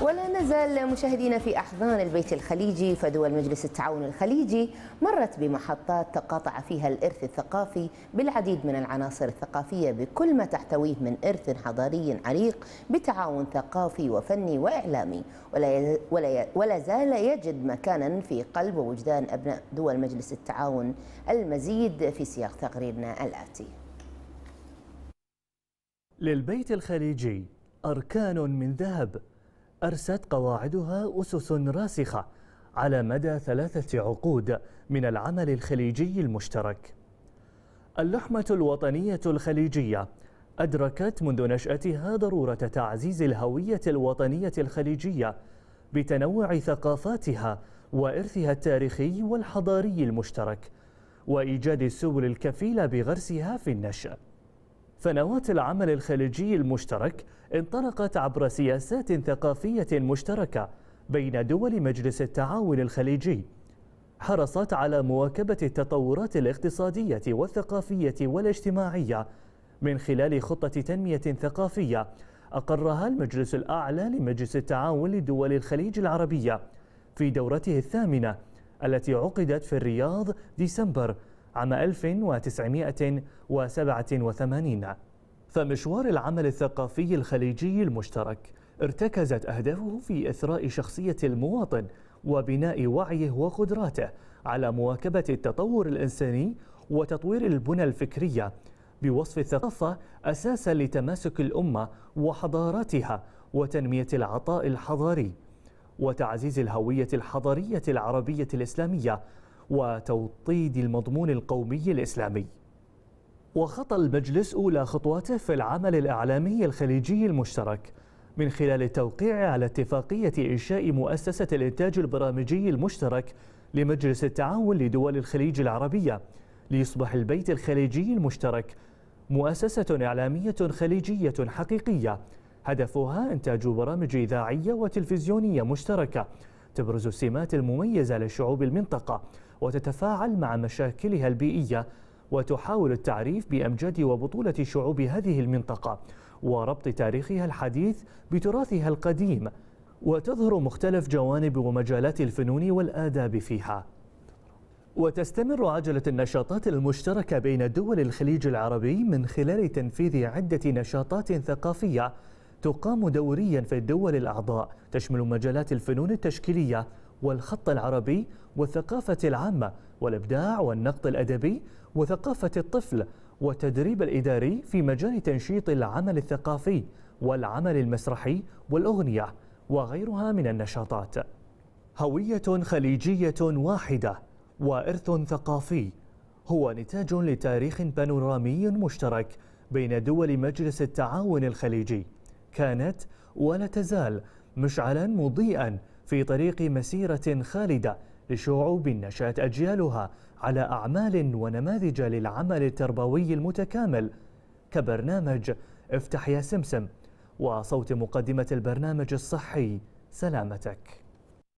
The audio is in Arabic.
ولا نزال مشاهدينا في أحضان البيت الخليجي فدول مجلس التعاون الخليجي مرت بمحطات تقاطع فيها الإرث الثقافي بالعديد من العناصر الثقافية بكل ما تحتويه من إرث حضاري عريق بتعاون ثقافي وفني وإعلامي ولا, ولا, زال يجد مكانا في قلب ووجدان أبناء دول مجلس التعاون المزيد في سياق تقريرنا الآتي للبيت الخليجي أركان من ذهب أرست قواعدها أسس راسخة على مدى ثلاثة عقود من العمل الخليجي المشترك. اللحمة الوطنية الخليجية أدركت منذ نشأتها ضرورة تعزيز الهوية الوطنية الخليجية بتنوع ثقافاتها وإرثها التاريخي والحضاري المشترك وإيجاد السبل الكفيلة بغرسها في النشأ فنوات العمل الخليجي المشترك انطلقت عبر سياسات ثقافية مشتركة بين دول مجلس التعاون الخليجي حرصت على مواكبة التطورات الاقتصادية والثقافية والاجتماعية من خلال خطة تنمية ثقافية أقرها المجلس الأعلى لمجلس التعاون لدول الخليج العربية في دورته الثامنة التي عقدت في الرياض ديسمبر عام 1987 فمشوار العمل الثقافي الخليجي المشترك ارتكزت أهدافه في إثراء شخصية المواطن وبناء وعيه وقدراته على مواكبة التطور الإنساني وتطوير البنى الفكرية بوصف الثقافة أساسا لتماسك الأمة وحضاراتها وتنمية العطاء الحضاري وتعزيز الهوية الحضارية العربية الإسلامية وتوطيد المضمون القومي الإسلامي وخطى المجلس أولى خطواته في العمل الإعلامي الخليجي المشترك من خلال التوقيع على اتفاقية إنشاء مؤسسة الإنتاج البرامجي المشترك لمجلس التعاون لدول الخليج العربية ليصبح البيت الخليجي المشترك مؤسسة إعلامية خليجية حقيقية هدفها إنتاج برامج إذاعية وتلفزيونية مشتركة تبرز السمات المميزة لشعوب المنطقة وتتفاعل مع مشاكلها البيئية وتحاول التعريف بأمجاد وبطولة شعوب هذه المنطقة وربط تاريخها الحديث بتراثها القديم وتظهر مختلف جوانب ومجالات الفنون والآداب فيها وتستمر عجلة النشاطات المشتركة بين دول الخليج العربي من خلال تنفيذ عدة نشاطات ثقافية تقام دوريا في الدول الأعضاء تشمل مجالات الفنون التشكيلية والخط العربي والثقافة العامة والإبداع والنقد الأدبي وثقافة الطفل والتدريب الإداري في مجال تنشيط العمل الثقافي والعمل المسرحي والأغنية وغيرها من النشاطات هوية خليجية واحدة وإرث ثقافي هو نتاج لتاريخ بانورامي مشترك بين دول مجلس التعاون الخليجي كانت ولا تزال مشعلا مضيئا في طريق مسيرة خالدة لشعوب نشأت أجيالها على أعمال ونماذج للعمل التربوي المتكامل كبرنامج افتح يا سمسم وصوت مقدمة البرنامج الصحي سلامتك